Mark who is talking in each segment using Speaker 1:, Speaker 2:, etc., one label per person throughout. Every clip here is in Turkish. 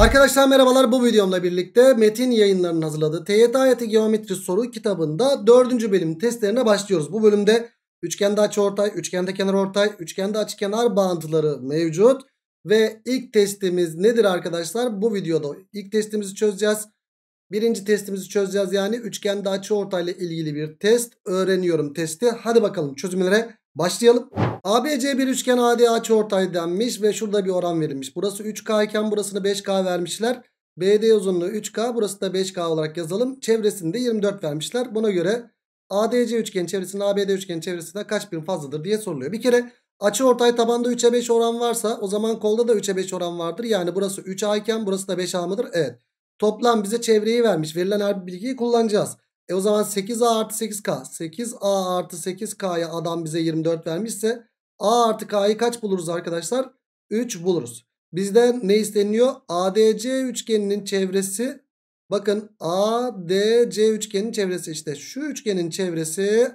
Speaker 1: Arkadaşlar merhabalar bu videomla birlikte Metin yayınlarının hazırladığı TYT Hayati Geometri Soru kitabında 4. bölüm testlerine başlıyoruz. Bu bölümde üçgende açıortay, üçgende kenarortay, üçgende açıkenar bağıntıları mevcut. Ve ilk testimiz nedir arkadaşlar? Bu videoda ilk testimizi çözeceğiz. Birinci testimizi çözeceğiz yani üçgende açıortay ile ilgili bir test öğreniyorum testi. Hadi bakalım çözümlere Başlayalım. ABC bir üçgen AD açıortay denmiş ve şurada bir oran verilmiş. Burası 3K iken burasını 5K vermişler. BD uzunluğu 3K burası da 5K olarak yazalım. Çevresinde 24 vermişler. Buna göre ADC üçgen çevresinin ABD üçgen çevresinden kaç birim fazladır diye soruluyor. Bir kere açı ortay tabanda 3'e 5 oran varsa o zaman kolda da 3'e 5 oran vardır. Yani burası 3A iken burası da 5A mıdır? Evet. Toplam bize çevreyi vermiş. Verilen her bilgiyi kullanacağız. E o zaman 8A artı 8K. 8A artı 8K'ya adam bize 24 vermişse A artı K'yı kaç buluruz arkadaşlar? 3 buluruz. Bizden ne isteniyor? ADC üçgeninin çevresi. Bakın ADC üçgenin çevresi işte. Şu üçgenin çevresi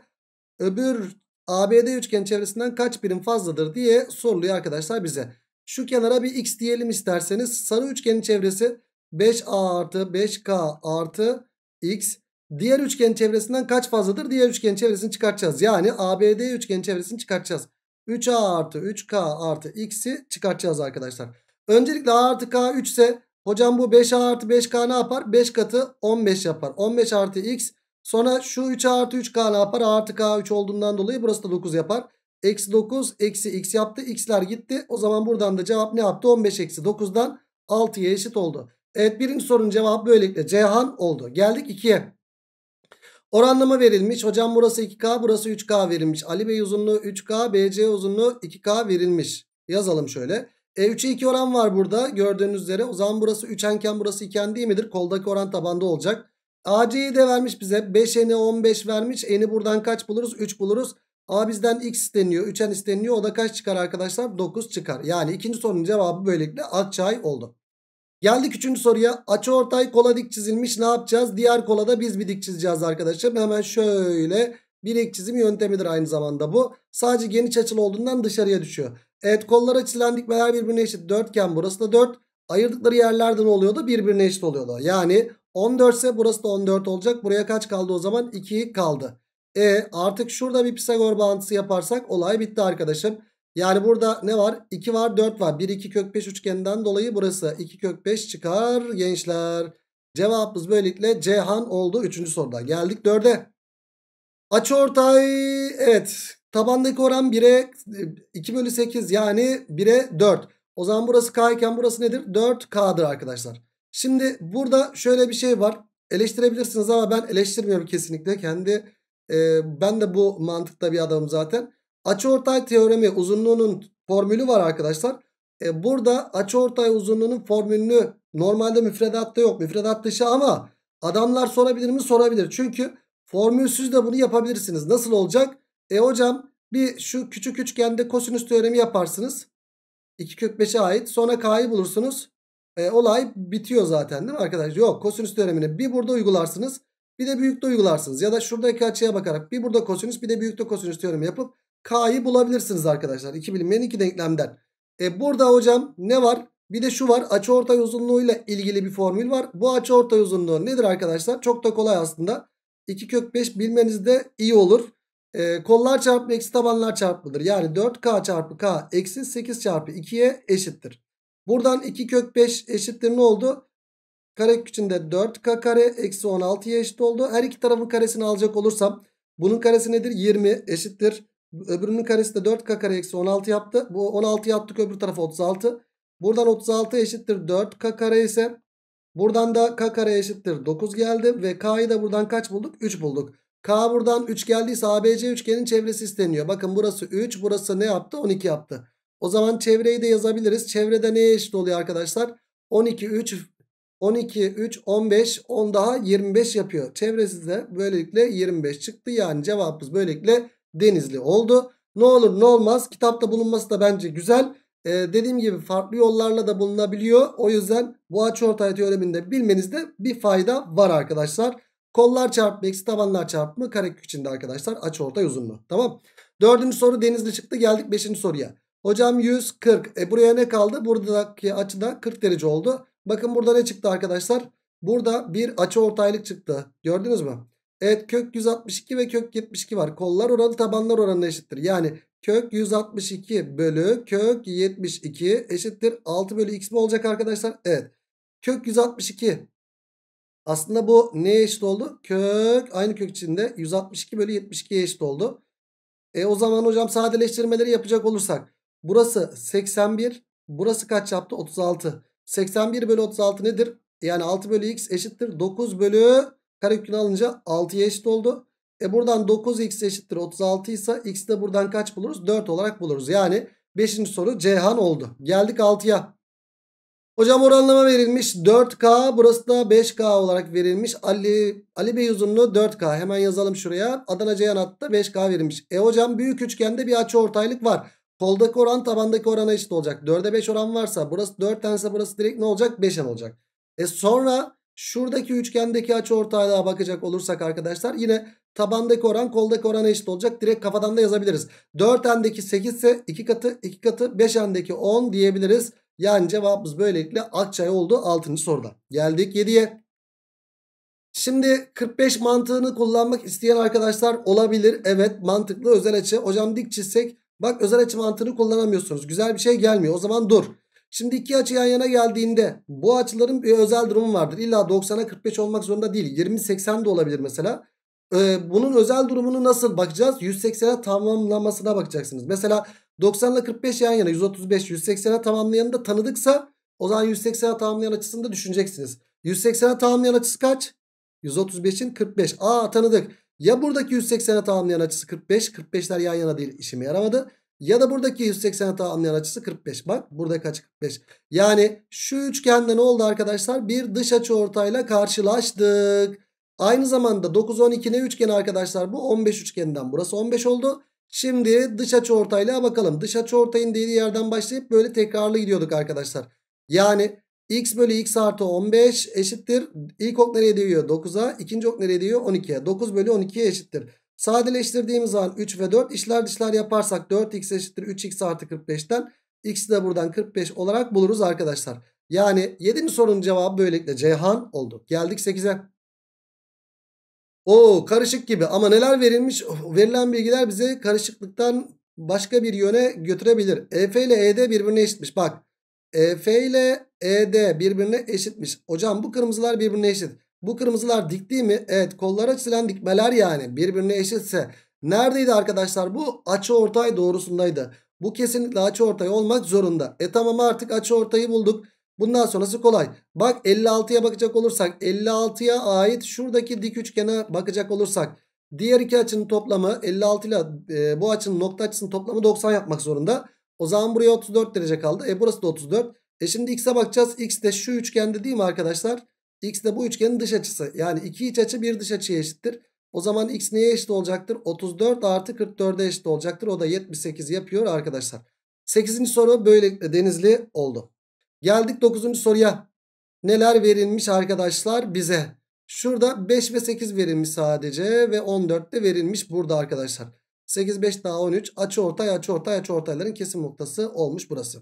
Speaker 1: öbür ABD üçgen çevresinden kaç birim fazladır diye soruluyor arkadaşlar bize. Şu kenara bir x diyelim isterseniz. Sarı üçgenin çevresi 5a artı 5k artı x. Diğer üçgen çevresinden kaç fazladır? Diğer üçgen çevresini çıkartacağız. Yani ABD üçgen çevresini çıkartacağız. 3A artı 3K artı X'i çıkartacağız arkadaşlar. Öncelikle A artı K 3 ise hocam bu 5A artı 5K ne yapar? 5 katı 15 yapar. 15 artı X sonra şu 3A artı 3K ne yapar? A artı K 3 olduğundan dolayı burası da 9 yapar. Eksi 9 eksi X yaptı. X'ler gitti. O zaman buradan da cevap ne yaptı? 15 eksi 9'dan 6'ya eşit oldu. Evet birinci sorunun cevabı böylelikle Ceyhan oldu. Geldik 2'ye. Oranlama verilmiş. Hocam burası 2K burası 3K verilmiş. Ali Bey uzunluğu 3K BC uzunluğu 2K verilmiş. Yazalım şöyle. E3'e 2 oran var burada gördüğünüz üzere. O zaman burası 3enken burası 2en değil midir? Koldaki oran tabanda olacak. AC'yi de vermiş bize. 5N'i 15 vermiş. N'i buradan kaç buluruz? 3 buluruz. A bizden x isteniyor. 3n isteniyor. O da kaç çıkar arkadaşlar? 9 çıkar. Yani ikinci sorunun cevabı böylelikle Akçay oldu. Geldik üçüncü soruya. Açı ortay kola dik çizilmiş. Ne yapacağız? Diğer kola da biz bir dik çizeceğiz arkadaşım Hemen şöyle bir ek çizim yöntemidir aynı zamanda bu. Sadece geniş açılı olduğundan dışarıya düşüyor. Evet kollara çizilen dikmeler birbirine eşit. Dörtgen burası da 4. Ayırdıkları yerlerden oluyordu? Birbirine eşit oluyordu. Yani 14 ise burası da 14 olacak. Buraya kaç kaldı o zaman? 2 kaldı. E artık şurada bir Pisagor bağıntısı yaparsak olay bitti arkadaşım. Yani burada ne var? 2 var 4 var. 1 2 kök 5 üçgeninden dolayı burası 2 kök 5 çıkar gençler. Cevabımız böylelikle Cihan oldu 3. soruda. Geldik 4'e. Açıortay evet tabandaki oran 1'e 2 e, bölü 8 yani 1'e 4. O zaman burası K iken burası nedir? 4K'dır arkadaşlar. Şimdi burada şöyle bir şey var. Eleştirebilirsiniz ama ben eleştirmiyorum kesinlikle. Kendi e, ben de bu mantıkta bir adamım zaten. Açıortay teoremi uzunluğunun formülü var arkadaşlar. E, burada açıortay uzunluğunun formülünü normalde müfredatta yok. Müfredat dışı ama adamlar sorabilir mi? Sorabilir. Çünkü formülsüz de bunu yapabilirsiniz. Nasıl olacak? E hocam bir şu küçük üçgende kosinüs teoremi yaparsınız. 2 kök 5'e ait. Sonra k'yı bulursunuz. E, olay bitiyor zaten değil mi arkadaşlar? Yok kosinüs teoremini bir burada uygularsınız. Bir de büyükte uygularsınız. Ya da şuradaki açıya bakarak bir burada kosinüs bir de büyükte kosinüs teoremi yapıp K'yı bulabilirsiniz arkadaşlar. 2 bilinmeyen 2 denklemden. E burada hocam ne var? Bir de şu var açıortay uzunluğuyla ilgili bir formül var. Bu açıortay uzunluğu nedir arkadaşlar? Çok da kolay aslında. 2 kök 5 bilmeniz de iyi olur. E, kollar çarpı eksi tabanlar çarpıdır. Yani 4k çarpı k eksi 8 çarpı 2'ye eşittir. Buradan 2 kök 5 eşittir ne oldu? Kare içinde 4k kare eksi 16'ya eşit oldu. Her iki tarafın karesini alacak olursam bunun karesi nedir? 20 eşittir. Öbürünün karesi de 4k kare eksi 16 yaptı. Bu 16'yı yaptık öbür tarafa 36. Buradan 36 eşittir 4k kare ise buradan da k kare eşittir 9 geldi. Ve k'yı da buradan kaç bulduk? 3 bulduk. K buradan 3 geldiyse ABC üçgenin çevresi isteniyor. Bakın burası 3 burası ne yaptı? 12 yaptı. O zaman çevreyi de yazabiliriz. Çevrede neye eşit oluyor arkadaşlar? 12 3 12 3 15 10 daha 25 yapıyor. Çevresi de böylelikle 25 çıktı. Yani cevabımız böylelikle Denizli oldu. Ne olur ne olmaz kitapta bulunması da bence güzel. Ee, dediğim gibi farklı yollarla da bulunabiliyor. O yüzden bu açıortay teoreminde bilmenizde bir fayda var arkadaşlar. Kollar çarpımı eksi tabanlar çarpımı karekök içinde arkadaşlar açıortay uzunluğu. Tamam. Dördüncü soru denizli çıktı geldik beşinci soruya. Hocam 140. E buraya ne kaldı? Buradaki açıda 40 derece oldu. Bakın burada ne çıktı arkadaşlar? Burada bir açı ortaylık çıktı. Gördünüz mü? Evet kök 162 ve kök 72 var. Kollar oranı tabanlar oranına eşittir. Yani kök 162 bölü kök 72 eşittir. 6 bölü x mi olacak arkadaşlar? Evet. Kök 162. Aslında bu neye eşit oldu? Kök aynı kök içinde 162 bölü 72'ye eşit oldu. E o zaman hocam sadeleştirmeleri yapacak olursak. Burası 81. Burası kaç yaptı? 36. 81 bölü 36 nedir? Yani 6 bölü x eşittir. 9 bölü Karekül alınca 6'ya eşit oldu. E buradan 9x eşittir 36 ise x de buradan kaç buluruz? 4 olarak buluruz. Yani 5. soru Cihan oldu. Geldik 6'ya. Hocam oranlama verilmiş 4K burası da 5K olarak verilmiş. Ali Ali Bey uzunluğu 4K hemen yazalım şuraya. Adana Ceyhan hattı 5K verilmiş. E hocam büyük üçgende bir açı ortaylık var. Koldaki oran tabandaki orana eşit olacak. 4'e 5 oran varsa burası 4 tense burası direkt ne olacak? 5'en olacak. E sonra Şuradaki üçgendeki açı ortaylığa bakacak olursak arkadaşlar yine tabandaki oran koldaki orana eşit olacak. Direkt kafadan da yazabiliriz. 4n'deki 8 ise 2 katı 2 katı 5n'deki 10 diyebiliriz. Yani cevabımız böylelikle Akçay oldu 6. soruda. Geldik 7'ye. Şimdi 45 mantığını kullanmak isteyen arkadaşlar olabilir. Evet mantıklı özel açı. Hocam dik çizsek bak özel açı mantığını kullanamıyorsunuz. Güzel bir şey gelmiyor. O zaman dur. Şimdi iki açı yan yana geldiğinde bu açıların bir özel durumu vardır. İlla 90'a 45 olmak zorunda değil. 20-80 de olabilir mesela. Ee, bunun özel durumunu nasıl bakacağız? 180'e tamamlamasına bakacaksınız. Mesela 90 ile 45 yan yana 135 180'e tamamlayanı da tanıdıksa o zaman 180'e tamamlayan açısını da düşüneceksiniz. 180'e tamamlayan açısı kaç? 135'in 45. Aa tanıdık. Ya buradaki 180'e tamamlayan açısı 45. 45'ler yan yana değil işime yaramadı. Ya da buradaki 180 hata anlayan açısı 45. Bak burada kaç 45. Yani şu üçgende ne oldu arkadaşlar? Bir dış açı ortayla karşılaştık. Aynı zamanda 9 12 ne üçgeni arkadaşlar? Bu 15 üçgeninden. Burası 15 oldu. Şimdi dış açı ortayla bakalım. Dış açı ortayın dediği yerden başlayıp böyle tekrarlı gidiyorduk arkadaşlar. Yani x bölü x artı 15 eşittir. İlk ok nereye değiyor? 9'a. ikinci ok nereye değiyor? 12'ye. 9 bölü 12'ye eşittir. Sadeleştirdiğimiz zaman 3 ve 4 işler dışlar yaparsak 4x eşittir 3x artı 45'ten x'i de buradan 45 olarak buluruz arkadaşlar. Yani 7. sorunun cevabı böylelikle Ceyhan oldu. Geldik 8'e. Oo karışık gibi ama neler verilmiş verilen bilgiler bize karışıklıktan başka bir yöne götürebilir. EF ile ED birbirine eşitmiş bak. EF ile ED birbirine eşitmiş. Hocam bu kırmızılar birbirine eşit. Bu kırmızılar dikti mi? Evet kollara çizilen dikmeler yani birbirine eşitse. Neredeydi arkadaşlar bu? Açı ortay doğrusundaydı. Bu kesinlikle açı ortay olmak zorunda. E tamam artık açı ortayı bulduk. Bundan sonrası kolay. Bak 56'ya bakacak olursak 56'ya ait şuradaki dik üçgene bakacak olursak diğer iki açının toplamı 56 ile e, bu açının nokta açısının toplamı 90 yapmak zorunda. O zaman buraya 34 derece kaldı. E burası da 34. E şimdi x'e bakacağız. X de şu üçgende değil mi arkadaşlar? X de bu üçgenin dış açısı. Yani iki iç açı bir dış açıya eşittir. O zaman x neye eşit olacaktır? 34 artı 44'e eşit olacaktır. O da 78 yapıyor arkadaşlar. 8. soru böyle e, denizli oldu. Geldik 9. soruya. Neler verilmiş arkadaşlar bize? Şurada 5 ve 8 verilmiş sadece ve 14 de verilmiş burada arkadaşlar. 8, 5 daha 13 açı ortay açı ortay açı ortayların kesim noktası olmuş burası.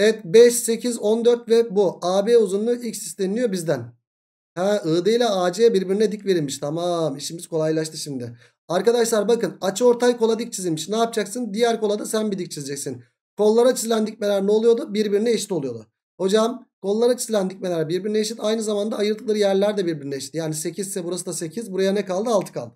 Speaker 1: Evet 5, 8, 14 ve bu AB uzunluğu x isteniliyor bizden. Ha ID ile AC birbirine dik verilmiş. Tamam işimiz kolaylaştı şimdi. Arkadaşlar bakın açı ortay kola dik çizilmiş. Ne yapacaksın? Diğer kola da sen bir dik çizeceksin. Kollara çizilen dikmeler ne oluyordu? Birbirine eşit oluyordu. Hocam kollara çizilen dikmeler birbirine eşit. Aynı zamanda ayırdıkları yerler de birbirine eşit. Yani 8 ise burası da 8. Buraya ne kaldı? 6 kaldı.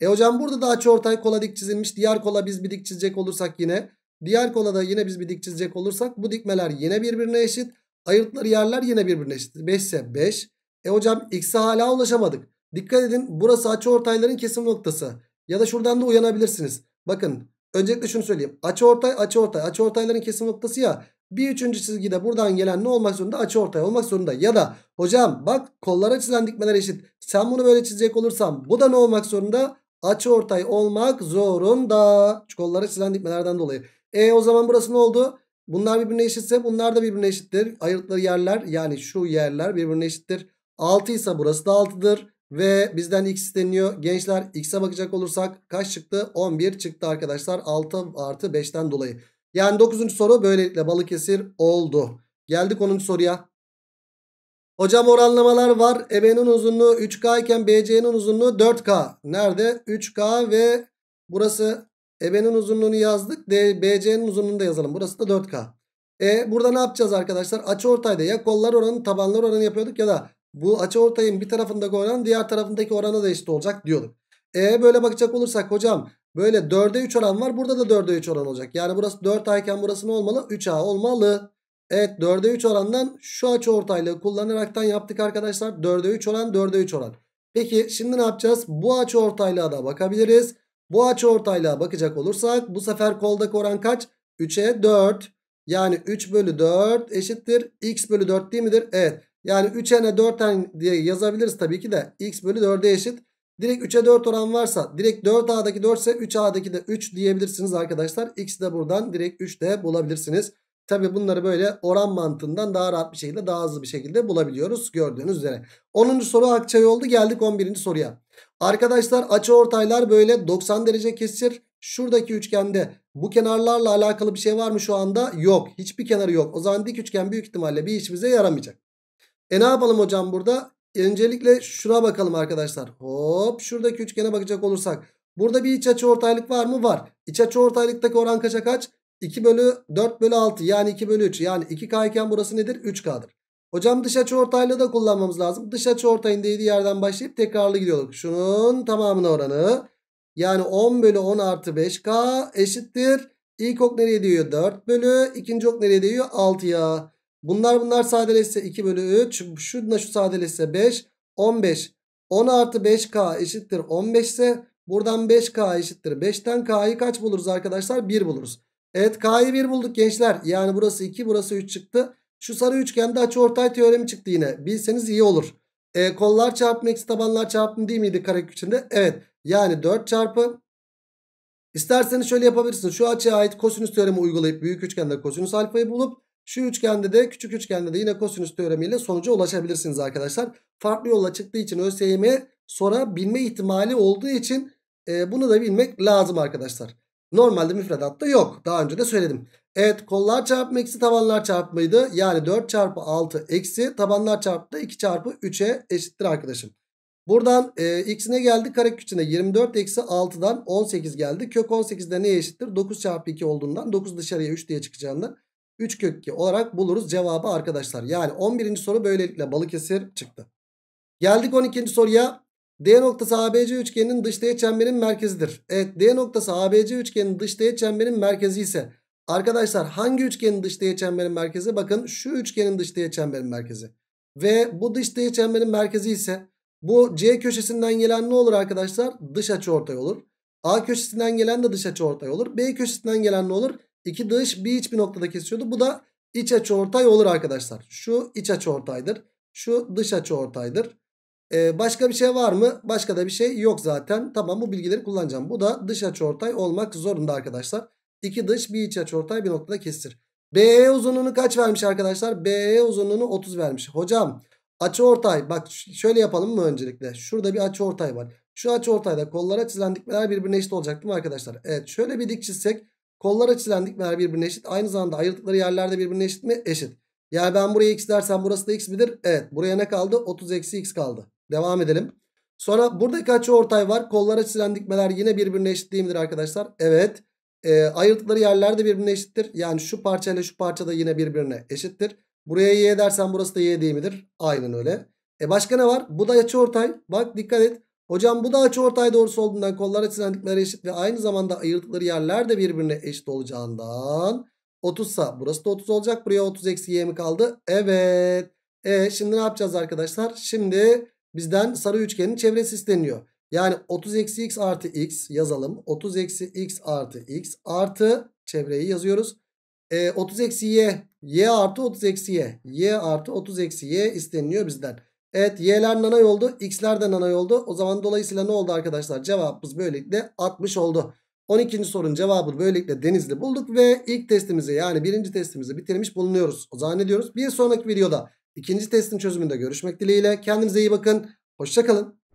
Speaker 1: E hocam burada da açı ortay kola dik çizilmiş. Diğer kola biz bir dik çizecek olursak yine Diğer kola da yine biz bir dik çizecek olursak bu dikmeler yine birbirine eşit. Ayırtları yerler yine birbirine eşit. 5 ise 5. E hocam x'e hala ulaşamadık. Dikkat edin burası açı ortayların kesim noktası. Ya da şuradan da uyanabilirsiniz. Bakın öncelikle şunu söyleyeyim. Açı ortay açı ortay açı ortayların kesim noktası ya. Bir üçüncü çizgide buradan gelen ne olmak zorunda? Açı ortay olmak zorunda. Ya da hocam bak kollara çizilen dikmeler eşit. Sen bunu böyle çizecek olursan bu da ne olmak zorunda? Açı ortay olmak zorunda. Şu kollara çizilen dikmelerden dolayı. E o zaman burası ne oldu? Bunlar birbirine eşitse bunlar da birbirine eşittir. Ayırdıkları yerler yani şu yerler birbirine eşittir. 6 ise burası da 6'dır. Ve bizden x isteniyor. Gençler x'e bakacak olursak kaç çıktı? 11 çıktı arkadaşlar. 6 artı 5'ten dolayı. Yani 9. soru böylelikle Balıkesir oldu. Geldik 10. soruya. Hocam oranlamalar var. EB'nin uzunluğu 3K iken BC'nin uzunluğu 4K. Nerede? 3K ve burası EB'nin uzunluğunu yazdık. BC'nin uzunluğunu da yazalım. Burası da 4K. E burada ne yapacağız arkadaşlar? Açı ortayda ya kollar oranı tabanlar oranı yapıyorduk ya da bu açı ortayın bir tarafındaki oran diğer tarafındaki orana da eşit olacak diyorduk. E böyle bakacak olursak hocam böyle 4'e 3 oran var. Burada da 4'e 3 oran olacak. Yani burası 4A iken burası ne olmalı? 3A olmalı. Evet 4'e 3 orandan şu açı ortaylığı kullanaraktan yaptık arkadaşlar. 4'e 3 oran 4'e 3 oran. Peki şimdi ne yapacağız? Bu açı ortaylığa da bakabiliriz. Bu açı ortaylığa bakacak olursak bu sefer koldaki oran kaç? 3'e 4. Yani 3 bölü 4 eşittir. X bölü 4 değil midir? Evet. Yani 3n'e 4n diye yazabiliriz tabii ki de. X bölü 4'e eşit. Direkt 3'e 4 oran varsa direkt 4a'daki 4 ise 3a'daki de 3 diyebilirsiniz arkadaşlar. X'i de buradan direkt 3 de bulabilirsiniz. Tabi bunları böyle oran mantığından daha rahat bir şekilde daha hızlı bir şekilde bulabiliyoruz gördüğünüz üzere. 10. soru akçay oldu geldik 11. soruya. Arkadaşlar açı ortaylar böyle 90 derece kesir. Şuradaki üçgende bu kenarlarla alakalı bir şey var mı şu anda? Yok hiçbir kenarı yok. O zaman dik üçgen büyük ihtimalle bir işimize yaramayacak. E ne yapalım hocam burada? Öncelikle şuna bakalım arkadaşlar. Hop şuradaki üçgene bakacak olursak. Burada bir iç açı ortaylık var mı? Var. İç açı ortaylıktaki oran kaça kaç? 2 bölü 4 bölü 6 yani 2 bölü 3 yani 2K iken burası nedir? 3K'dır. Hocam dış açı ortayla da kullanmamız lazım. Dış açı ortayın değdiği yerden başlayıp tekrarlı gidiyorduk. Şunun tamamının oranı yani 10 bölü 10 artı 5K eşittir. İlk ok nereye değiyor? 4 bölü. ikinci ok nereye değiyor? 6'ya. Bunlar bunlar sadeleşse 2 bölü 3. Şununla şu sadeleşse 5. 15. 10 artı 5K eşittir 15 ise buradan 5K eşittir. 5'ten K'yı kaç buluruz arkadaşlar? 1 buluruz. Evet K'yı 1 bulduk gençler. Yani burası 2 burası 3 çıktı. Şu sarı üçgende açıortay teoremi çıktı yine. Bilseniz iyi olur. E, kollar çarpımı eksi tabanlar çarpımı değil miydi kare içinde? Evet. Yani 4 çarpı. İsterseniz şöyle yapabilirsiniz. Şu açıya ait kosinüs teoremi uygulayıp büyük üçgende kosinüs alfayı bulup şu üçgende de küçük üçgende de yine kosinüs teoremiyle sonuca ulaşabilirsiniz arkadaşlar. Farklı yolla çıktığı için sonra bilme ihtimali olduğu için e, bunu da bilmek lazım arkadaşlar. Normalde müfredatta yok. Daha önce de söyledim. Evet kollar çarpımı eksi tabanlar çarpımıydı. Yani 4 çarpı 6 eksi tabanlar çarpı da 2 çarpı 3'e eşittir arkadaşım. Buradan e, x'ine geldi kare küçüğüne 24 eksi 6'dan 18 geldi. Kök 18'de neye eşittir? 9 çarpı 2 olduğundan 9 dışarıya 3 diye çıkacağından 3 kök 2 olarak buluruz cevabı arkadaşlar. Yani 11. soru böylelikle Balıkesir çıktı. Geldik 12. soruya. D noktası ABC üçgeninin dış teğet çemberin merkezidir. Evet D noktası ABC üçgeninin dış teğet çemberin merkezi ise arkadaşlar hangi üçgenin dış teğet çemberin merkezi? Bakın şu üçgenin dış teğet çemberin merkezi. Ve bu dış teğet çemberin merkezi ise bu C köşesinden gelen ne olur arkadaşlar? Dış açı ortay olur. A köşesinden gelen de dış açı ortay olur. B köşesinden gelen ne olur? İki dış bir iç bir noktada kesiyordu. Bu da iç açı ortay olur arkadaşlar. Şu iç açı ortaydır. Şu dış açı ortaydır. Ee, başka bir şey var mı? Başka da bir şey yok zaten. Tamam bu bilgileri kullanacağım. Bu da dış açıortay olmak zorunda arkadaşlar. İki dış bir iç açıortay bir noktada kesir. BE uzunluğunu kaç vermiş arkadaşlar? BE uzunluğunu 30 vermiş. Hocam açıortay bak şöyle yapalım mı öncelikle? Şurada bir açıortay var. Şu açıortayda kollara çizilen dikmeler birbirine eşit olacak değil mi arkadaşlar? Evet şöyle bir dik çizsek kollara çizilen dikmeler birbirine eşit. Aynı zamanda ayırdıkları yerlerde birbirine eşit mi? Eşit. Yani ben buraya x dersem burası da x midir? Evet. Buraya ne kaldı? 30 eksi x kaldı. Devam edelim. Sonra burada kaç ortay var. Kollara çizilen dikmeler yine birbirine eşit değil midir arkadaşlar? Evet. E, ayırdıkları yerler de birbirine eşittir. Yani şu parça ile şu parça da yine birbirine eşittir. Buraya y dersen burası da y değil midir? Aynen öyle. E başka ne var? Bu da açı ortay. Bak dikkat et. Hocam bu da açı ortay doğrusu olduğundan kollara çizilen dikmeler eşit ve aynı zamanda ayırdıkları yerler de birbirine eşit olacağından 30 sa burası da 30 olacak. Buraya 30 eksi y mi kaldı? Evet. E şimdi ne yapacağız arkadaşlar? Şimdi Bizden sarı üçgenin çevresi isteniyor. Yani 30 eksi x artı x yazalım. 30 eksi x artı x artı çevreyi yazıyoruz. E, 30 eksi y. y artı 30 eksi y. y artı 30 eksi y isteniyor bizden. Evet y'ler nanay oldu. x'ler de nanay oldu. O zaman dolayısıyla ne oldu arkadaşlar? Cevabımız böylelikle 60 oldu. 12. sorunun cevabını böylelikle Denizli bulduk ve ilk testimizi yani birinci testimizi bitirmiş bulunuyoruz. O zaman ne diyoruz? Bir sonraki videoda İkinci testin çözümünde görüşmek dileğiyle. Kendinize iyi bakın. Hoşçakalın.